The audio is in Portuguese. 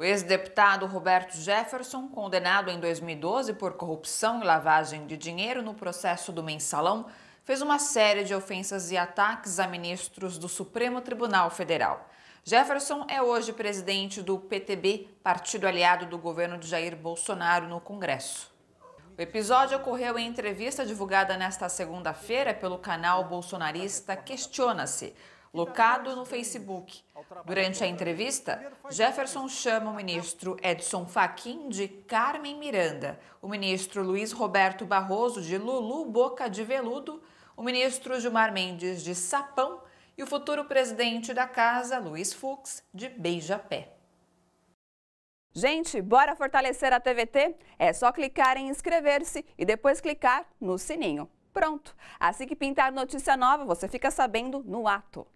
O ex-deputado Roberto Jefferson, condenado em 2012 por corrupção e lavagem de dinheiro no processo do mensalão, fez uma série de ofensas e ataques a ministros do Supremo Tribunal Federal. Jefferson é hoje presidente do PTB, partido aliado do governo de Jair Bolsonaro no Congresso. O episódio ocorreu em entrevista divulgada nesta segunda-feira pelo canal bolsonarista Questiona-se locado no Facebook. Durante a entrevista, Jefferson chama o ministro Edson Fachin de Carmen Miranda, o ministro Luiz Roberto Barroso de Lulu Boca de Veludo, o ministro Gilmar Mendes de Sapão e o futuro presidente da casa, Luiz Fux, de Beijapé. Gente, bora fortalecer a TVT? É só clicar em inscrever-se e depois clicar no sininho. Pronto! Assim que pintar notícia nova, você fica sabendo no ato.